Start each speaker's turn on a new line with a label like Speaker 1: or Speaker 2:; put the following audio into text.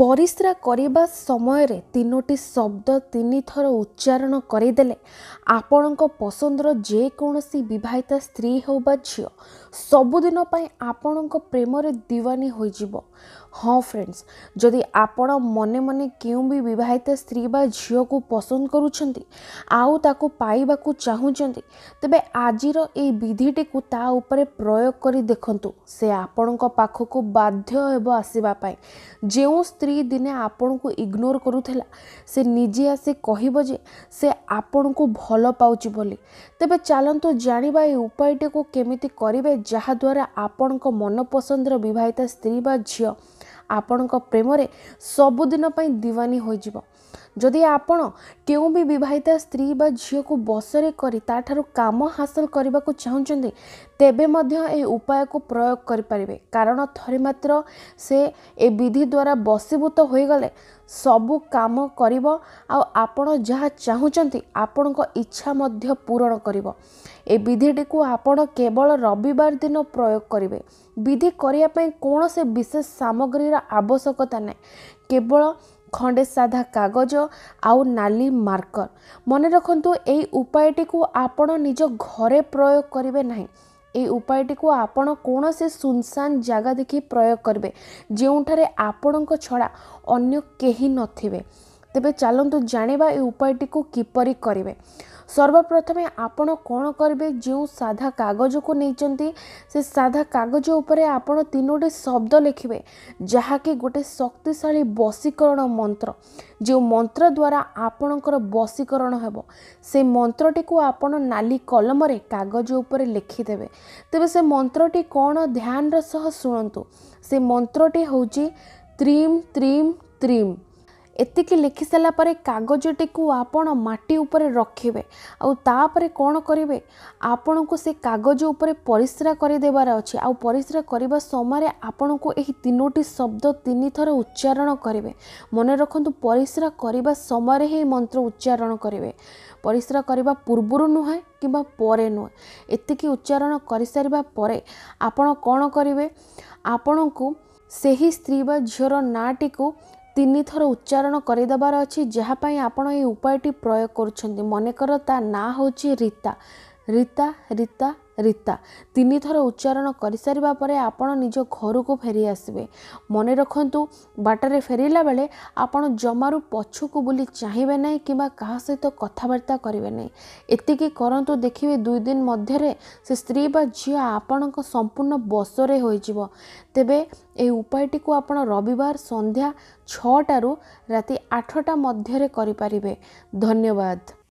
Speaker 1: ପରିସ୍ରା କରିବା ସମୟରେ ତିନୋଟି ଶବ୍ଦ ତିନିଥର ଉଚ୍ଚାରଣ କରିଦେଲେ ଆପଣଙ୍କ ପସନ୍ଦର ଯେକୌଣସି ବିବାହିତା ସ୍ତ୍ରୀ ହେଉ ବା ଝିଅ ସବୁଦିନ ପାଇଁ ଆପଣଙ୍କ ପ୍ରେମରେ ଦିୱାନୀ ହୋଇଯିବ ହଁ ଫ୍ରେଣ୍ଡସ୍ ଯଦି ଆପଣ ମନେ ମନେ କେଉଁ ବି ବିବାହିତ ସ୍ତ୍ରୀ ବା ଝିଅକୁ ପସନ୍ଦ କରୁଛନ୍ତି ଆଉ ତାକୁ ପାଇବାକୁ ଚାହୁଁଛନ୍ତି ତେବେ ଆଜିର ଏଇ ବିଧିଟିକୁ ତା ଉପରେ ପ୍ରୟୋଗ କରି ଦେଖନ୍ତୁ ସେ ଆପଣଙ୍କ ପାଖକୁ ବାଧ୍ୟ ହେବ ଆସିବା ପାଇଁ ଯେଉଁ ସ୍ତ୍ରୀ ଦିନେ ଆପଣଙ୍କୁ ଇଗ୍ନୋର କରୁଥିଲା ସେ ନିଜେ ଆସି କହିବ ଯେ ସେ ଆପଣଙ୍କୁ ଭଲ ପାଉଛି ବୋଲି ତେବେ ଚାଲନ୍ତୁ ଜାଣିବା ଏ ଉପାୟଟିକୁ କେମିତି କରିବେ ଯାହାଦ୍ୱାରା ଆପଣଙ୍କ ମନପସନ୍ଦର ବିବାହିତା ସ୍ତ୍ରୀ ବା ଝିଅ ଆପଣଙ୍କ ପ୍ରେମରେ ସବୁଦିନ ପାଇଁ ଦିୱାନୀ ହୋଇଯିବ ଯଦି ଆପଣ କେଉଁ ବି ବିବାହିତା ସ୍ତ୍ରୀ ବା ଝିଅକୁ ବସରେ କରି ତାଠାରୁ କାମ ହାସଲ କରିବାକୁ ଚାହୁଁଛନ୍ତି ତେବେ ମଧ୍ୟ ଏହି ଉପାୟକୁ ପ୍ରୟୋଗ କରିପାରିବେ କାରଣ ଥରେ ମାତ୍ର ସେ ଏ ବିଧି ଦ୍ୱାରା ବସିଭୂତ ହୋଇଗଲେ ସବୁ କାମ କରିବ ଆଉ ଆପଣ ଯାହା ଚାହୁଁଛନ୍ତି ଆପଣଙ୍କ ଇଚ୍ଛା ମଧ୍ୟ ପୂରଣ କରିବ ଏ ବିଧିଟିକୁ ଆପଣ କେବଳ ରବିବାର ଦିନ ପ୍ରୟୋଗ କରିବେ ବିଧି କରିବା ପାଇଁ କୌଣସି ବିଶେଷ ସାମଗ୍ରୀର ଆବଶ୍ୟକତା ନାହିଁ କେବଳ ଖଣ୍ଡେ ସାଧା କାଗଜ ଆଉ ନାଲି ମାର୍କର ମନେ ରଖନ୍ତୁ ଏଇ ଉପାୟଟିକୁ ଆପଣ ନିଜ ଘରେ ପ୍ରୟୋଗ କରିବେ ନାହିଁ ଏଇ ଉପାୟଟିକୁ ଆପଣ କୌଣସି ଶୂନଶାନ ଜାଗା ଦେଖି ପ୍ରୟୋଗ କରିବେ ଯେଉଁଠାରେ ଆପଣଙ୍କ ଛଡ଼ା ଅନ୍ୟ କେହି ନଥିବେ ତେବେ ଚାଲନ୍ତୁ ଜାଣିବା ଏ ଉପାୟଟିକୁ କିପରି କରିବେ ସର୍ବପ୍ରଥମେ ଆପଣ କ'ଣ କରିବେ ଯେଉଁ ସାଧା କାଗଜକୁ ନେଇଛନ୍ତି ସେ ସାଧା କାଗଜ ଉପରେ ଆପଣ ତିନୋଟି ଶବ୍ଦ ଲେଖିବେ ଯାହାକି ଗୋଟିଏ ଶକ୍ତିଶାଳୀ ବଶୀକରଣ ମନ୍ତ୍ର ଯେଉଁ ମନ୍ତ୍ର ଦ୍ୱାରା ଆପଣଙ୍କର ବଶୀକରଣ ହେବ ସେ ମନ୍ତ୍ରଟିକୁ ଆପଣ ନାଲି କଲମରେ କାଗଜ ଉପରେ ଲେଖିଦେବେ ତେବେ ସେ ମନ୍ତ୍ରଟି କ'ଣ ଧ୍ୟାନର ସହ ଶୁଣନ୍ତୁ ସେ ମନ୍ତ୍ରଟି ହେଉଛି ତ୍ରିମ୍ ତ୍ରିମ୍ ତ୍ରିମ୍ ଏତିକି ଲେଖିସାରିଲା ପରେ କାଗଜଟିକୁ ଆପଣ ମାଟି ଉପରେ ରଖିବେ ଆଉ ତାପରେ କ'ଣ କରିବେ ଆପଣଙ୍କୁ ସେ କାଗଜ ଉପରେ ପରିସ୍ରା କରିଦେବାର ଅଛି ଆଉ ପରିସ୍ରା କରିବା ସମୟରେ ଆପଣଙ୍କୁ ଏହି ତିନୋଟି ଶବ୍ଦ ତିନିଥର ଉଚ୍ଚାରଣ କରିବେ ମନେ ରଖନ୍ତୁ ପରିସ୍ରା କରିବା ସମୟରେ ହିଁ ମନ୍ତ୍ର ଉଚ୍ଚାରଣ କରିବେ ପରିସ୍ରା କରିବା ପୂର୍ବରୁ ନୁହେଁ କିମ୍ବା ପରେ ନୁହେଁ ଏତିକି ଉଚ୍ଚାରଣ କରିସାରିବା ପରେ ଆପଣ କ'ଣ କରିବେ ଆପଣଙ୍କୁ ସେହି ସ୍ତ୍ରୀ ବା ଝିଅର ନାଁଟିକୁ ତିନିଥର ଉଚ୍ଚାରଣ କରିଦେବାର ଅଛି ଯାହା ପାଇଁ ଆପଣ ଏଇ ଉପାୟଟି ପ୍ରୟୋଗ କରୁଛନ୍ତି ମନେକର ତା ନାଁ ହେଉଛି ରୀତା ରୀତା ରୀତା ରୀତା ତିନିଥର ଉଚ୍ଚାରଣ କରିସାରିବା ପରେ ଆପଣ ନିଜ ଘରକୁ ଫେରି ଆସିବେ ମନେ ରଖନ୍ତୁ ବାଟରେ ଫେରିଲା ବେଳେ ଆପଣ ଜମାରୁ ପଛକୁ ବୁଲି ଚାହିଁବେ ନାହିଁ କିମ୍ବା କାହା ସହିତ କଥାବାର୍ତ୍ତା କରିବେ ନାହିଁ ଏତିକି କରନ୍ତୁ ଦେଖିବେ ଦୁଇ ଦିନ ମଧ୍ୟରେ ସେ ସ୍ତ୍ରୀ ବା ଝିଅ ଆପଣଙ୍କ ସମ୍ପୂର୍ଣ୍ଣ ବସରେ ହୋଇଯିବ ତେବେ ଏହି ଉପାୟଟିକୁ ଆପଣ ରବିବାର ସନ୍ଧ୍ୟା ଛଅଟାରୁ ରାତି ଆଠଟା ମଧ୍ୟରେ କରିପାରିବେ ଧନ୍ୟବାଦ